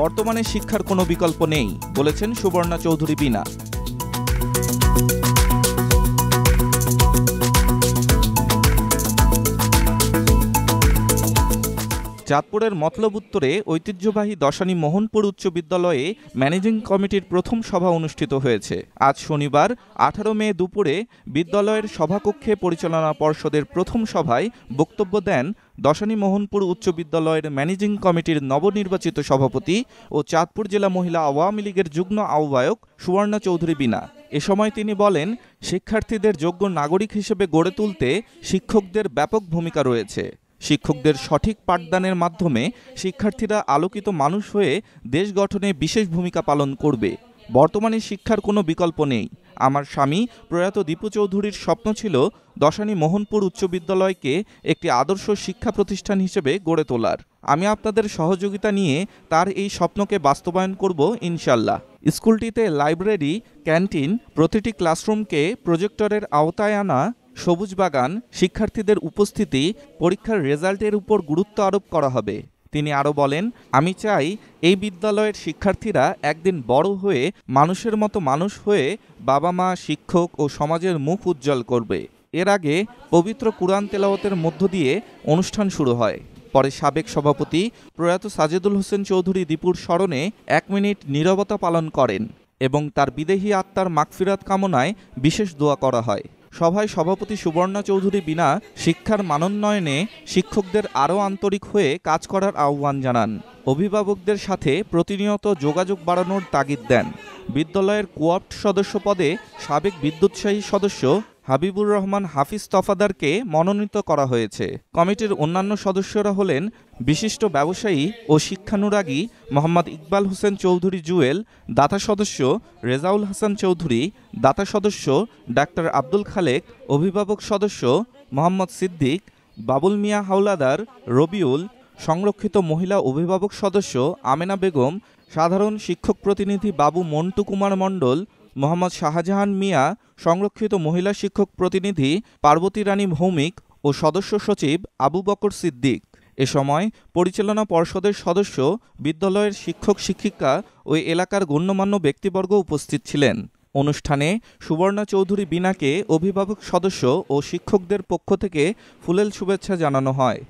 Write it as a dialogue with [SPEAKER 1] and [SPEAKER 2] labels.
[SPEAKER 1] বর্তমানে শিক্ষার কোনো বিকল্প নেই বলেছেন সুবর্ণা চৌধুরী বিনা চাঁদপুরের মতলব উত্তরে ঐতিহ্যবাহী দশানী মোহনপুর উচ্চ বিদ্যালয়ে ম্যানেজিং কমিটির প্রথম সভা অনুষ্ঠিত হয়েছে আজ শনিবার আঠারো মে দুপুরে বিদ্যালয়ের সভাকক্ষে পরিচালনা পর্ষদের প্রথম সভায় বক্তব্য দেন দশানী মোহনপুর উচ্চ বিদ্যালয়ের ম্যানেজিং কমিটির নবনির্বাচিত সভাপতি ও চাঁদপুর জেলা মহিলা আওয়ামী লীগের যুগ্ম আহ্বায়ক সুবর্ণা চৌধুরী বিনা এ সময় তিনি বলেন শিক্ষার্থীদের যোগ্য নাগরিক হিসেবে গড়ে তুলতে শিক্ষকদের ব্যাপক ভূমিকা রয়েছে শিক্ষকদের সঠিক পাঠদানের মাধ্যমে শিক্ষার্থীরা আলোকিত মানুষ হয়ে দেশ গঠনে বিশেষ ভূমিকা পালন করবে বর্তমানে শিক্ষার কোনো বিকল্প নেই আমার স্বামী প্রয়াত দীপু চৌধুরীর স্বপ্ন ছিল দশানী মোহনপুর উচ্চ বিদ্যালয়কে একটি আদর্শ শিক্ষা প্রতিষ্ঠান হিসেবে গড়ে তোলার আমি আপনাদের সহযোগিতা নিয়ে তার এই স্বপ্নকে বাস্তবায়ন করব ইনশাল্লাহ স্কুলটিতে লাইব্রেরি ক্যান্টিন প্রতিটি ক্লাসরুমকে প্রজেক্টরের আওতায় আনা সবুজ বাগান শিক্ষার্থীদের উপস্থিতি পরীক্ষার রেজাল্টের উপর গুরুত্ব আরোপ করা হবে তিনি আরও বলেন আমি চাই এই বিদ্যালয়ের শিক্ষার্থীরা একদিন বড় হয়ে মানুষের মতো মানুষ হয়ে বাবা মা শিক্ষক ও সমাজের মুখ উজ্জ্বল করবে এর আগে পবিত্র কুরআন তেলাওয়াতের মধ্য দিয়ে অনুষ্ঠান শুরু হয় পরে সাবেক সভাপতি প্রয়াত সাজেদুল হোসেন চৌধুরী দীপুর স্মরণে এক মিনিট নীরবতা পালন করেন এবং তার বিদেহী আত্মার মাগফিরাত কামনায় বিশেষ দোয়া করা হয় সভায় সভাপতি সুবর্ণা চৌধুরী বিনা শিক্ষার মানোন্নয়নে শিক্ষকদের আরও আন্তরিক হয়ে কাজ করার আহ্বান জানান অভিভাবকদের সাথে প্রতিনিয়ত যোগাযোগ বাড়ানোর তাগিদ দেন বিদ্যালয়ের কোয়াপ্ট সদস্য পদে সাবেক বিদ্যুৎসাহী সদস্য হাবিবুর রহমান হাফিজ তফাদারকে মনোনীত করা হয়েছে কমিটির অন্যান্য সদস্যরা হলেন বিশিষ্ট ব্যবসায়ী ও শিক্ষানুরাগী মোহাম্মদ ইকবাল হোসেন চৌধুরী জুয়েল দাতা সদস্য রেজাউল হাসান চৌধুরী দাতা সদস্য ডাক্তার আব্দুল খালেক অভিভাবক সদস্য মোহাম্মদ সিদ্দিক বাবুল মিয়া হাওলাদার রবিউল সংরক্ষিত মহিলা অভিভাবক সদস্য আমেনা বেগম সাধারণ শিক্ষক প্রতিনিধি বাবু মন্টু কুমার মণ্ডল মোহাম্মদ শাহজাহান মিয়া সংরক্ষিত মহিলা শিক্ষক প্রতিনিধি পার্বতী রানী ভৌমিক ও সদস্য সচিব আবু বকর সিদ্দিক এ সময় পরিচালনা পর্ষদের সদস্য বিদ্যালয়ের শিক্ষক শিক্ষিকা ওই এলাকার গণ্যমান্য ব্যক্তিবর্গ উপস্থিত ছিলেন অনুষ্ঠানে সুবর্ণা চৌধুরী বিনাকে অভিভাবক সদস্য ও শিক্ষকদের পক্ষ থেকে ফুলেল শুভেচ্ছা জানানো হয়